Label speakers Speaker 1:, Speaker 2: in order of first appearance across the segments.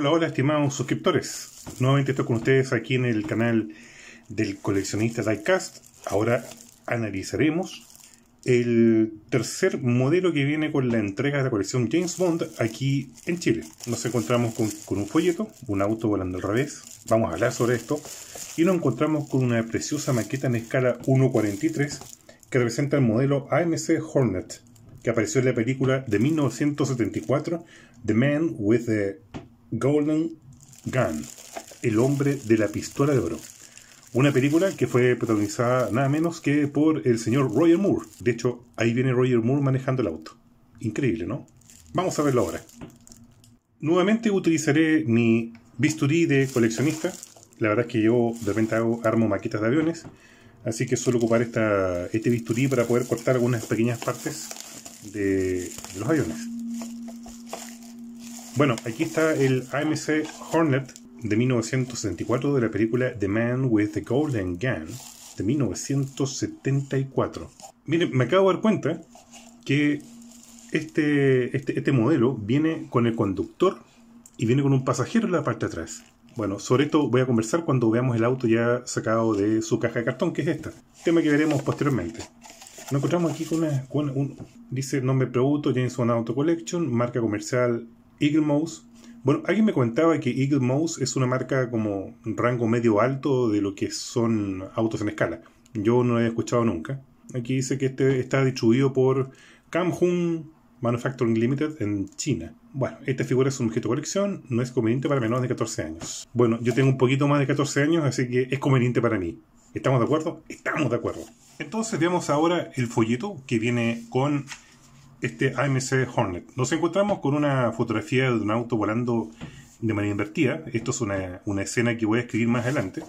Speaker 1: Hola, hola, estimados suscriptores. Nuevamente estoy con ustedes aquí en el canal del coleccionista Diecast. Ahora analizaremos el tercer modelo que viene con la entrega de la colección James Bond aquí en Chile. Nos encontramos con, con, un folleto, un auto volando al revés, vamos a hablar sobre esto, y nos encontramos con una preciosa maqueta en escala 1.43 que representa el modelo AMC Hornet, que apareció en la película de 1974, The Man with the Golden Gun, El hombre de la pistola de oro. Una película que fue protagonizada nada menos que por el señor Roger Moore. De hecho, ahí viene Roger Moore manejando el auto. Increíble, ¿no? Vamos a verlo ahora. Nuevamente utilizaré mi bisturí de coleccionista. La verdad es que yo de repente armo maquetas de aviones. Así que suelo ocupar esta, este bisturí para poder cortar algunas pequeñas partes de los aviones. Bueno, aquí está el AMC Hornet de 1974, de la película The Man with the Golden Gun de 1974. Miren, me acabo de dar cuenta que este, este, este, modelo viene con el conductor y viene con un pasajero en la parte de atrás. Bueno, sobre esto voy a conversar cuando veamos el auto ya sacado de su caja de cartón, que es esta. Tema que veremos posteriormente. Nos encontramos aquí con un, dice, nombre pregunto, Jameson Auto Collection, marca comercial Eagle Mouse. Bueno, alguien me comentaba que Eagle Mouse es una marca como rango medio alto de lo que son autos en escala. Yo no lo he escuchado nunca. Aquí dice que este está distribuido por Jun Manufacturing Limited en China. Bueno, esta figura es un objeto de colección, no es conveniente para menores de 14 años. Bueno, yo tengo un poquito más de 14 años, así que es conveniente para mí. ¿Estamos de acuerdo? Estamos de acuerdo. Entonces veamos ahora el folleto que viene con este AMC Hornet. Nos encontramos con una fotografía de un auto volando de manera invertida. Esto es una, escena que voy a escribir más adelante.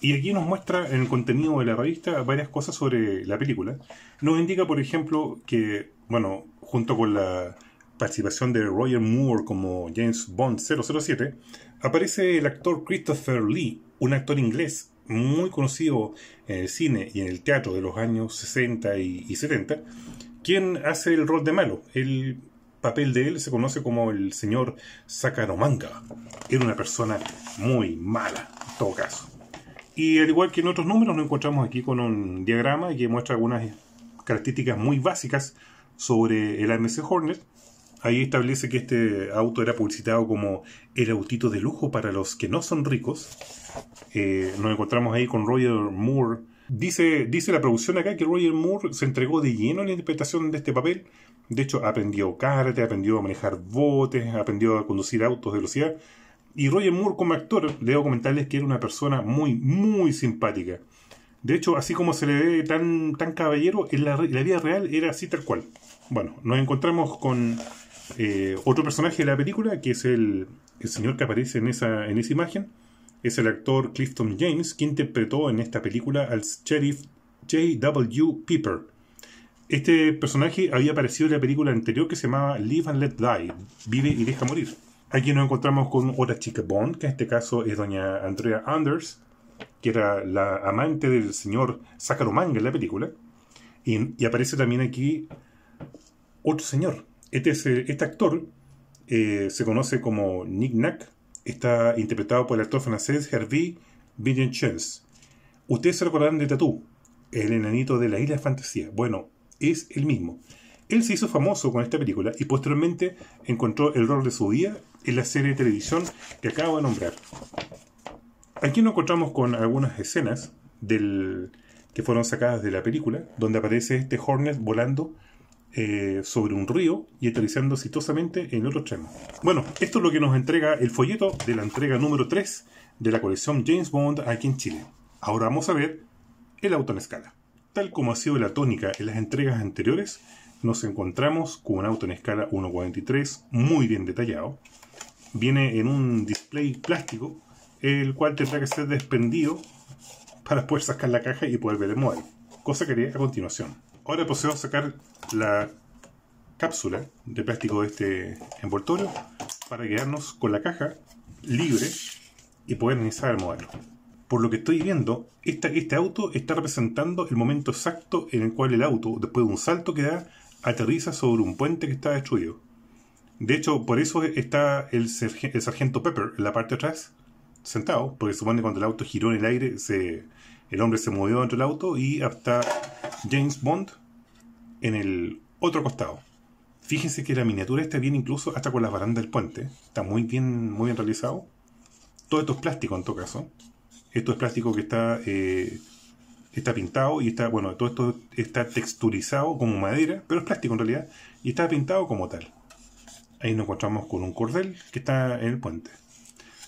Speaker 1: Y aquí nos muestra en el contenido de la revista varias cosas sobre la película. Nos indica, por ejemplo, que, bueno, junto con la participación de Roger Moore como James Bond 007, aparece el actor Christopher Lee, un actor inglés muy conocido en el cine y en el teatro de los años 60 y, 70, ¿Quién hace el rol de malo. El papel de él se conoce como el señor Sakaromanga. Era una persona muy mala, en todo caso. Y al igual que en otros números, nos encontramos aquí con un diagrama que muestra algunas características muy básicas sobre el AMC Hornet. Ahí establece que este auto era publicitado como el autito de lujo para los que no son ricos. Eh, nos encontramos ahí con Roger Moore Dice, dice la producción acá que Roger Moore se entregó de lleno a la interpretación de este papel. De hecho, aprendió karate, aprendió a manejar botes, aprendió a conducir autos de velocidad. Y Roger Moore como actor, debo comentarles que era una persona muy, muy simpática. De hecho, así como se le ve tan, tan caballero, en la, vida real era así tal cual. Bueno, nos encontramos con eh, otro personaje de la película, que es el, el señor que aparece en esa, en esa imagen es el actor Clifton James, que interpretó en esta película al sheriff J.W. Piper. Este personaje había aparecido en la película anterior que se llamaba Live and Let Die, Vive y Deja Morir. Aquí nos encontramos con otra chica Bond, que en este caso es doña Andrea Anders, que era la amante del señor Sakaro en la película. Y, aparece también aquí otro señor. Este, eh, este actor eh, se conoce como Nick Nack está interpretado por el actor francés Hervé Chance. Ustedes se recordarán de Tatú, el enanito de la isla de fantasía. Bueno, es el mismo. Él se hizo famoso con esta película y posteriormente encontró el rol de su día en la serie de televisión que acabo de nombrar. Aquí nos encontramos con algunas escenas del, que fueron sacadas de la película, donde aparece este Hornet volando eh, sobre un río y aterrizando exitosamente en otro extremo. Bueno, esto es lo que nos entrega el folleto de la entrega número 3 de la colección James Bond aquí en Chile. Ahora vamos a ver el auto en escala. Tal como ha sido la tónica en las entregas anteriores, nos encontramos con un auto en escala 1.43 muy bien detallado. Viene en un display plástico, el cual tendrá que ser desprendido para poder sacar la caja y poder ver el modelo, cosa que haré a continuación. Ahora procedo a sacar la cápsula de plástico de este envoltorio para quedarnos con la caja libre y poder iniciar el modelo. Por lo que estoy viendo, este auto está representando el momento exacto en el cual el auto, después de un salto que da, aterriza sobre un puente que está destruido. De hecho, por eso está el, sargento Pepper en la parte de atrás, sentado, porque supone que cuando el auto giró en el aire se el hombre se movió dentro del auto y hasta James Bond en el otro costado. Fíjense que la miniatura está bien incluso hasta con las barandas del puente. Está muy bien, muy bien realizado. Todo esto es plástico en todo caso. Esto es plástico que está, eh, está pintado y está, bueno, todo esto está texturizado como madera, pero es plástico en realidad, y está pintado como tal. Ahí nos encontramos con un cordel que está en el puente.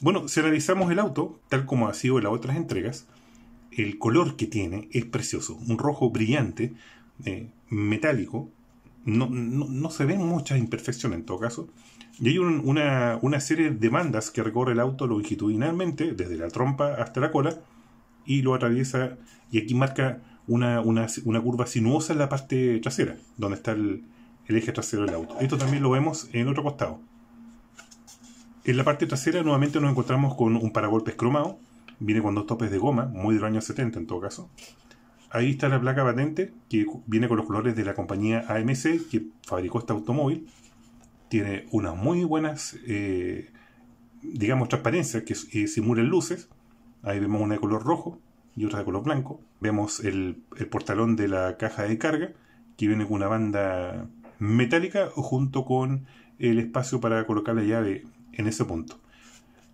Speaker 1: Bueno, si realizamos el auto, tal como ha sido en las otras entregas, el color que tiene es precioso, un rojo brillante, eh, metálico. No, se ven muchas imperfecciones en todo caso. Y hay una, serie de bandas que recorre el auto longitudinalmente, desde la trompa hasta la cola, y lo atraviesa. Y aquí marca una, curva sinuosa en la parte trasera, donde está el, el eje trasero del auto. Esto también lo vemos en otro costado. En la parte trasera nuevamente nos encontramos con un paragolpes cromado, viene con dos topes de goma, muy de los años 70 en todo caso. Ahí está la placa patente, que viene con los colores de la compañía AMC, que fabricó este automóvil. Tiene unas muy buenas, eh, digamos, transparencias que eh, simulan luces. Ahí vemos una de color rojo y otra de color blanco. Vemos el portalón de la caja de carga, que viene con una banda metálica junto con el espacio para colocar la llave en ese punto.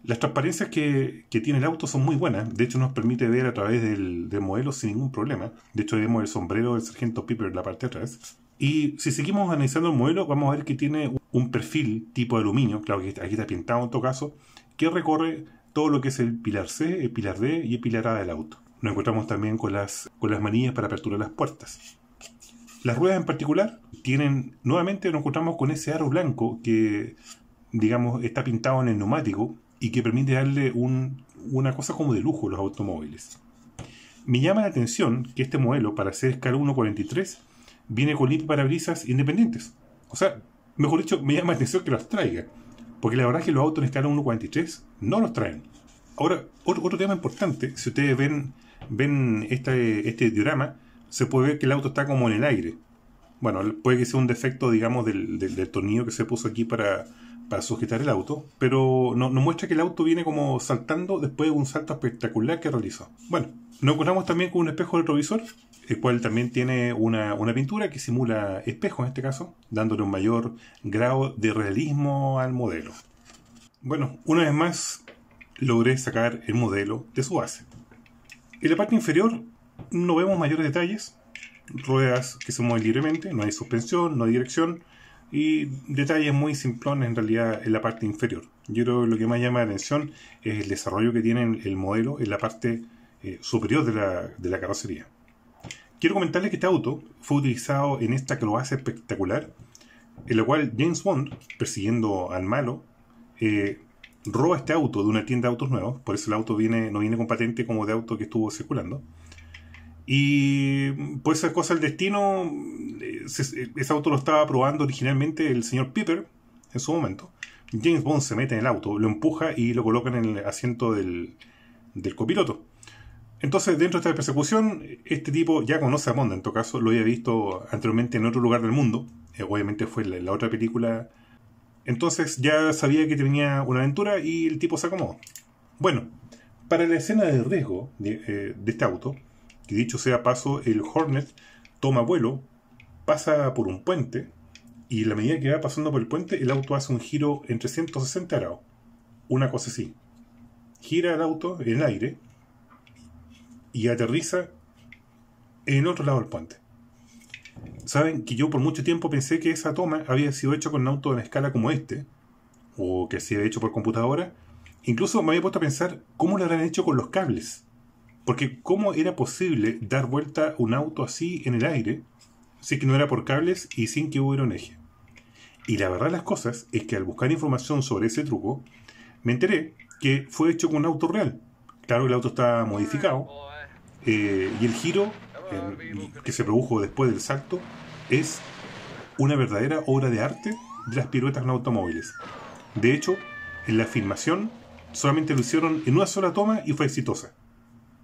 Speaker 1: Las transparencias que, tiene el auto son muy buenas, de hecho nos permite ver a través del, modelo sin ningún problema, de hecho vemos el sombrero del sargento Piper en la parte de atrás, y si seguimos analizando el modelo vamos a ver que tiene un perfil tipo aluminio, claro que aquí está pintado en todo caso, que recorre todo lo que es el pilar C, el pilar D y el pilar A del auto. Nos encontramos también con las, con las manillas para apertura de las puertas. Las ruedas en particular tienen, nuevamente nos encontramos con ese aro blanco que, digamos, está pintado en el neumático y que permite darle una cosa como de lujo a los automóviles. Me llama la atención que este modelo para ser escala 1.43 viene con para parabrisas independientes. O sea, mejor dicho, me llama la atención que los traiga. Porque la verdad es que los autos en escala 1.43 no los traen. Ahora, otro, tema importante, si ustedes ven, ven este, diorama, se puede ver que el auto está como en el aire. Bueno, puede que sea un defecto, digamos, del tornillo que se puso aquí para, para sujetar el auto, pero nos muestra que el auto viene como saltando después de un salto espectacular que realizó. Bueno, nos encontramos también con un espejo retrovisor, el cual también tiene una, una pintura que simula espejo en este caso, dándole un mayor grado de realismo al modelo. Bueno, una vez más logré sacar el modelo de su base. En la parte inferior no vemos mayores detalles, ruedas que se mueven libremente, no hay suspensión, no hay dirección, y detalles muy simplones en realidad en la parte inferior. Yo creo que lo que más llama la atención es el desarrollo que tiene el modelo en la parte eh, superior de la, carrocería. Quiero comentarles que este auto fue utilizado en esta hace espectacular, en la cual James Bond, persiguiendo al malo, eh, roba este auto de una tienda de autos nuevos, por eso el auto viene, no viene con patente como de auto que estuvo circulando, y mm, por esa cosa el destino, eh, eh, ese, auto lo estaba probando originalmente el señor Piper en su momento. James Bond se mete en el auto, lo empuja y lo coloca en el asiento del, copiloto. Entonces, dentro de esta persecución, este tipo ya conoce a Bond, en todo caso lo había visto anteriormente en otro lugar del mundo, eh, obviamente fue la, la otra película. Entonces ya sabía que tenía una aventura y el tipo se acomodó. Bueno, para la escena de riesgo de este auto, que dicho sea paso, el Hornet toma vuelo, pasa por un puente, y la medida que va pasando por el puente, el auto hace un giro en 360 grados. Una cosa así. Gira el auto en el aire y aterriza en otro lado del puente. Saben que yo por mucho tiempo pensé que esa toma había sido hecha con un auto en escala como este, o que se había hecho por computadora. Incluso me había puesto a pensar cómo lo habrán hecho con los cables. Porque ¿cómo era posible dar vuelta un auto así en el aire si que no era por cables y sin que hubiera un eje? Y la verdad de las cosas es que al buscar información sobre ese truco, me enteré que fue hecho con un auto real. Claro, el auto está modificado eh, y el giro que se produjo después del salto es una verdadera obra de arte de las piruetas en automóviles. De hecho, en la filmación solamente lo hicieron en una sola toma y fue exitosa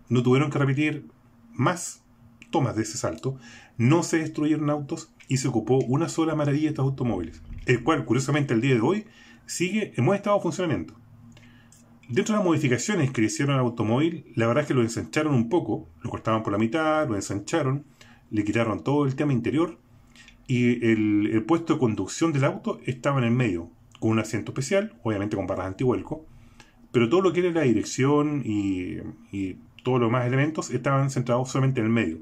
Speaker 1: no tuvieron que repetir más tomas de ese salto, no se destruyeron autos y se ocupó una sola maravilla de estos automóviles, el cual curiosamente al día de hoy sigue en buen estado de funcionamiento. Dentro de las modificaciones que le hicieron al automóvil, la verdad es que lo ensancharon un poco, lo cortaban por la mitad, lo ensancharon, le quitaron todo el tema interior y el, puesto de conducción del auto estaba en el medio, con un asiento especial, obviamente con barras antihuelco, pero todo lo que era la dirección y todos los más elementos estaban centrados solamente en el medio.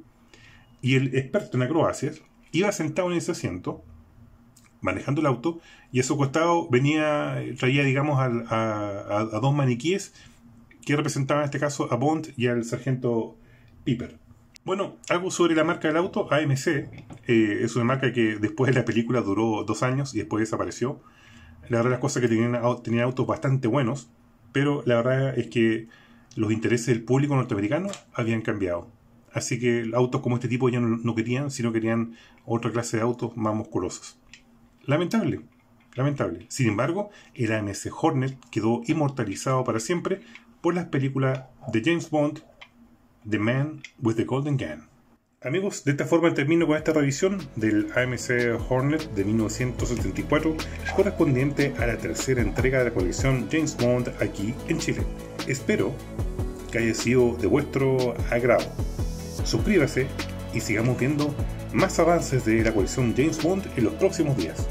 Speaker 1: Y el experto en acrobacias iba sentado en ese asiento, manejando el auto, y a su costado venía, traía, digamos, a, dos maniquíes que representaban en este caso a Bond y al sargento Piper. Bueno, algo sobre la marca del auto, AMC, eh, es una marca que después de la película duró dos años y después desapareció. La verdad es cosas que tenían, tenían autos bastante buenos, pero la verdad es que los intereses del público norteamericano habían cambiado. Así que autos como este tipo ya no, querían, sino querían otra clase de autos más musculosos. Lamentable, lamentable. Sin embargo, el AMC Hornet quedó inmortalizado para siempre por las películas de James Bond, The Man with the Golden Gun. Amigos, de esta forma termino con esta revisión del AMC Hornet de 1974, correspondiente a la tercera entrega de la colección James Bond aquí en Chile. Espero haya sido de vuestro agrado. Suscríbase y sigamos viendo más avances de la coalición James Bond en los próximos días.